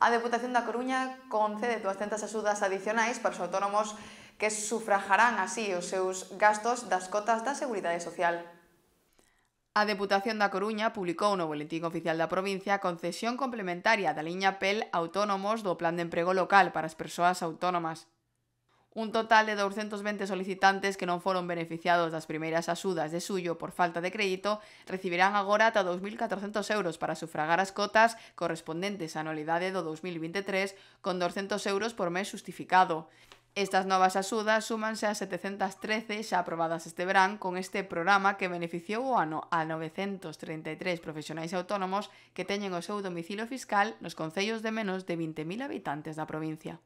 A Deputación da Coruña concede 200 axudas adicionais para os autónomos que sufrajarán así os seus gastos das cotas da Seguridade Social. A Deputación da Coruña publicou no Boletín Oficial da Provincia a concesión complementaria da liña PEL autónomos do Plan de Emprego Local para as persoas autónomas Un total de 220 solicitantes que non foron beneficiados das primeiras axudas de suyo por falta de crédito recibirán agora ata 2.400 euros para sufragar as cotas correspondentes á anualidade do 2023 con 200 euros por mes justificado. Estas novas axudas súmanse ás 713 xa aprobadas este verán con este programa que beneficiou o ano a 933 profesionais autónomos que teñen o seu domicilio fiscal nos concellos de menos de 20.000 habitantes da provincia.